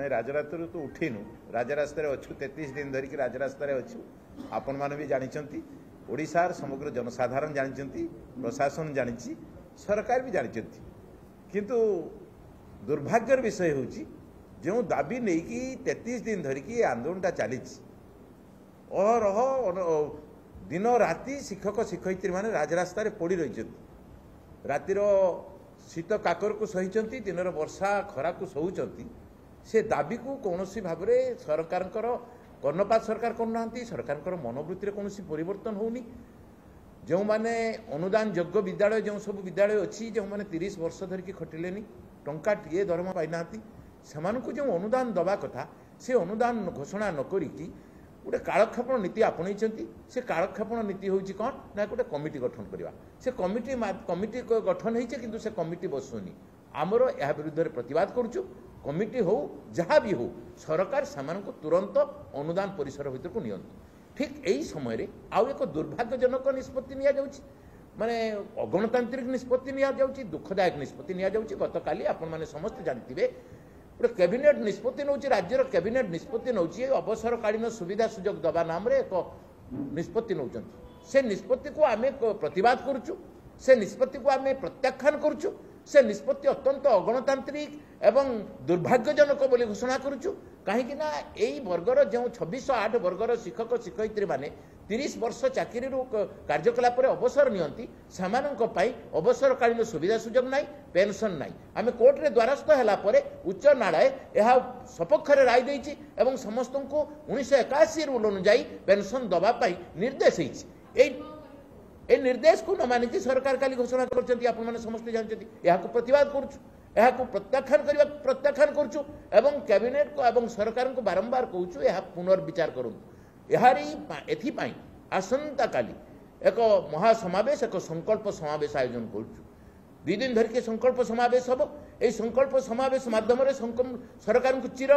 ଆମେ ରାଜରାସ୍ତାରୁ ତୁ ଉଠିନୁ ରାଜରାସ୍ତାରେ ଅଛୁ ତେତିଶ ଦିନ ଧରିକି ରାଜରାସ୍ତାରେ ଅଛୁ ଆପଣମାନେ ବି ଜାଣିଛନ୍ତି ଓଡ଼ିଶାର ସମଗ୍ର ଜନସାଧାରଣ ଜାଣିଛନ୍ତି ପ୍ରଶାସନ ଜାଣିଛି ସରକାର ବି ଜାଣିଛନ୍ତି କିନ୍ତୁ ଦୁର୍ଭାଗ୍ୟର ବିଷୟ ହେଉଛି ଯେଉଁ ଦାବି ନେଇକି ତେତିଶ ଦିନ ଧରିକି ଏ ଆନ୍ଦୋଳନଟା ଚାଲିଛି ଅହରହ ଦିନ ରାତି ଶିକ୍ଷକ ଶିକ୍ଷୟିତ୍ରୀମାନେ ରାଜରାସ୍ତାରେ ପଡ଼ି ରହିଛନ୍ତି ରାତିର ଶୀତ କାକରକୁ ସହିଛନ୍ତି ଦିନର ବର୍ଷା ଖରାକୁ ଶୋଉଛନ୍ତି ସେ ଦାବିକୁ କୌଣସି ଭାବରେ ସରକାରଙ୍କର କର୍ଣ୍ଣପାତ ସରକାର କରୁନାହାନ୍ତି ସରକାରଙ୍କର ମନୋବୃତ୍ତିରେ କୌଣସି ପରିବର୍ତ୍ତନ ହେଉନି ଯେଉଁମାନେ ଅନୁଦାନ ଯୋଗ୍ୟ ବିଦ୍ୟାଳୟ ଯେଉଁ ସବୁ ବିଦ୍ୟାଳୟ ଅଛି ଯେଉଁମାନେ ତିରିଶ ବର୍ଷ ଧରିକି ଖଟିଲେନି ଟଙ୍କାଟିଏ ଦରମା ପାଇନାହାନ୍ତି ସେମାନଙ୍କୁ ଯେଉଁ ଅନୁଦାନ ଦେବା କଥା ସେ ଅନୁଦାନ ଘୋଷଣା ନ କରିକି ଗୋଟେ କାଳକ୍ଷେପଣ ନୀତି ଆପଣେଇଛନ୍ତି ସେ କାଳକ୍ଷେପଣ ନୀତି ହେଉଛି କ'ଣ ନା ଗୋଟେ କମିଟି ଗଠନ କରିବା ସେ କମିଟି କମିଟି ଗଠନ ହେଇଛି କିନ୍ତୁ ସେ କମିଟି ବସୁନି ଆମର ଏହା ବିରୁଦ୍ଧରେ ପ୍ରତିବାଦ କରୁଛୁ କମିଟି ହେଉ ଯାହା ବି ହେଉ ସରକାର ସେମାନଙ୍କୁ ତୁରନ୍ତ ଅନୁଦାନ ପରିସର ଭିତରକୁ ନିଅନ୍ତୁ ଠିକ୍ ଏହି ସମୟରେ ଆଉ ଏକ ଦୁର୍ଭାଗ୍ୟଜନକ ନିଷ୍ପତ୍ତି ନିଆଯାଉଛି ମାନେ ଅଗଣତାନ୍ତ୍ରିକ ନିଷ୍ପତ୍ତି ନିଆଯାଉଛି ଦୁଃଖଦାୟକ ନିଷ୍ପତ୍ତି ନିଆଯାଉଛି ଗତକାଲି ଆପଣମାନେ ସମସ୍ତେ ଜାଣିଥିବେ ଗୋଟେ କ୍ୟାବିନେଟ୍ ନିଷ୍ପତ୍ତି ନେଉଛି ରାଜ୍ୟର କ୍ୟାବିନେଟ୍ ନିଷ୍ପତ୍ତି ନେଉଛି ଅବସରକାଳୀନ ସୁବିଧା ସୁଯୋଗ ଦେବା ନାମରେ ଏକ ନିଷ୍ପତ୍ତି ନେଉଛନ୍ତି ସେ ନିଷ୍ପତ୍ତିକୁ ଆମେ ପ୍ରତିବାଦ କରୁଛୁ ସେ ନିଷ୍ପତ୍ତିକୁ ଆମେ ପ୍ରତ୍ୟାଖ୍ୟାନ କରୁଛୁ সে নিষ্পত্তি অত্যন্ত অগণতান্ত্রিক এবং দুর্ভাগ্যজনক বলে ঘোষণা করুছু কাহিঁকি না এই বর্গর যে ছবিশ আট বর্গর শিক্ষক শিক্ষয়িত্রী মানে তিরিশ বর্ষ চাকরি কার্যকলাপরে অবসর নিয়ন্তি সে অবসরকালীন সুবিধা সুযোগ নাই পেনশন নাই আমি কোর্টরে দ্বারস্থ হেলা পরে উচ্চ ন্যায়ালয় এ সপক্ষে রায় দিয়েছি এবং সমস্ত উনিশশো একাশি রুল অনুযায়ী পেনশন দেওয়া নির্দেশ হয়েছে এই ए निर्देश को न मानिक सरकार खाली घोषणा कर समस्त जानते यहाँ प्रतवाद कर प्रत्याख्यन करने प्रत्याख्यन कर कैबिनेट को एवं सरकार को बारंबार कौचु यह पुनर्विचार कर आसंता काली एक महासमावेश संकल्प समावेश आयोजन करुच्छू ଦୁଇ ଦିନ ଧରିକି ସଂକଳ୍ପ ସମାବେଶ ହେବ ଏହି ସଂକଳ୍ପ ସମାବେଶ ମାଧ୍ୟମରେ ସରକାରଙ୍କୁ ଚିର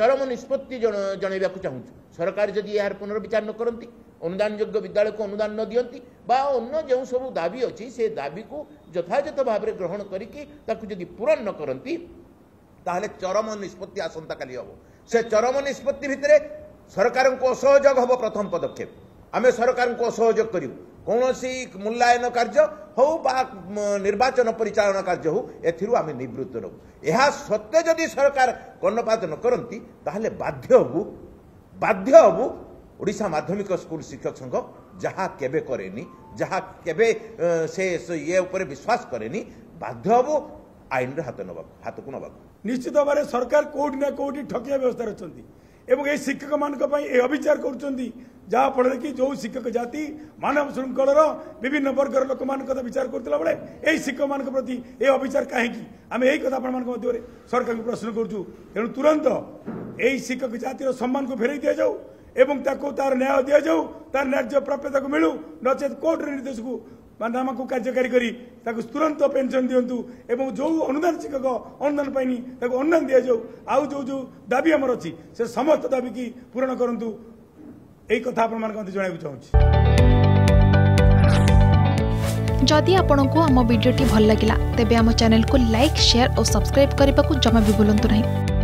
ଚରମ ନିଷ୍ପତ୍ତି ଜଣାଇବାକୁ ଚାହୁଁଛୁ ସରକାର ଯଦି ଏହାର ପୁନର୍ବିଚାର ନ କରନ୍ତି ଅନୁଦାନଯୋଗ୍ୟ ବିଦ୍ୟାଳୟକୁ ଅନୁଦାନ ନ ଦିଅନ୍ତି ବା ଅନ୍ୟ ଯେଉଁ ସବୁ ଦାବି ଅଛି ସେ ଦାବିକୁ ଯଥାଯଥ ଭାବରେ ଗ୍ରହଣ କରିକି ତାକୁ ଯଦି ପୂରଣ ନ କରନ୍ତି ତାହେଲେ ଚରମ ନିଷ୍ପତ୍ତି ଆସନ୍ତାକାଲି ହେବ ସେ ଚରମ ନିଷ୍ପତ୍ତି ଭିତରେ ସରକାରଙ୍କୁ ଅସହଯୋଗ ହେବ ପ୍ରଥମ ପଦକ୍ଷେପ ଆମେ ସରକାରଙ୍କୁ ଅସହଯୋଗ କରିବୁ କୌଣସି ମୂଲ୍ୟାୟନ କାର୍ଯ୍ୟ ହେଉ ବା ନିର୍ବାଚନ ପରିଚାଳନା କାର୍ଯ୍ୟ ହେଉ ଏଥିରୁ ଆମେ ନିବୃତ୍ତ ରହୁ ଏହା ସତ୍ତ୍ୱେ ଯଦି ସରକାର କର୍ଣ୍ଣପାତ ନ କରନ୍ତି ତାହେଲେ ବାଧ୍ୟ ହେବୁ ବାଧ୍ୟ ହେବୁ ଓଡ଼ିଶା ମାଧ୍ୟମିକ ସ୍କୁଲ ଶିକ୍ଷକ ସଂଘ ଯାହା କେବେ କରେନି ଯାହା କେବେ ସେ ଇଏ ଉପରେ ବିଶ୍ୱାସ କରେନି ବାଧ୍ୟ ହେବୁ ଆଇନରେ ହାତ ନେବାକୁ ହାତକୁ ନେବାକୁ ନିଶ୍ଚିତ ଭାବରେ ସରକାର କେଉଁଠି ନା କେଉଁଠି ଠକିବା ବ୍ୟବସ୍ଥାରେ ଅଛନ୍ତି ଏବଂ ଏହି ଶିକ୍ଷକମାନଙ୍କ ପାଇଁ ଏ ଅବିଚାର କରୁଛନ୍ତି ଯାହାଫଳରେ କି ଯେଉଁ ଶିକ୍ଷକ ଜାତି ମାନବ ଶୃଙ୍ଖଳର ବିଭିନ୍ନ ବର୍ଗର ଲୋକମାନଙ୍କ କଥା ବିଚାର କରୁଥିଲା ବେଳେ ଏହି ଶିକ୍ଷକମାନଙ୍କ ପ୍ରତି ଏ ଅବିଚାର କାହିଁକି ଆମେ ଏହି କଥା ଆପଣମାନଙ୍କ ମଧ୍ୟରେ ସରକାରଙ୍କୁ ପ୍ରଶ୍ନ କରୁଛୁ ତେଣୁ ତୁରନ୍ତ ଏହି ଶିକ୍ଷକ ଜାତିର ସମ୍ମାନକୁ ଫେରାଇ ଦିଆଯାଉ ଏବଂ ତାକୁ ତାର ନ୍ୟାୟ ଦିଆଯାଉ ତାର ନ୍ୟାଯ୍ୟ ପ୍ରାପ୍ୟତାକୁ ମିଳୁ ନଚେତ୍ କୋର୍ଟର ନିର୍ଦ୍ଦେଶକୁ ବା ନାମକୁ କାର୍ଯ୍ୟକାରୀ କରି ତାକୁ ତୁରନ୍ତ ପେନ୍ସନ୍ ଦିଅନ୍ତୁ ଏବଂ ଯେଉଁ ଅନୁଦାନ ଶିକ୍ଷକ ଅନୁଦାନ ପାଇନି ତାକୁ ଅନୁଦାନ ଦିଆଯାଉ ଆଉ ଯେଉଁ ଯେଉଁ ଦାବି ଆମର ଅଛି ସେ ସମସ୍ତ ଦାବିକି ପୂରଣ କରନ୍ତୁ এই কথা আপনার মধ্যে জনাইব চাহুছি যদি আপনার আমার ভিডিওটি ভাল লাগিলা তেবে আমার চ্যানেলকে লাইক শেয়ার ও সবসক্রাইব করা জমা বি ভুলতু না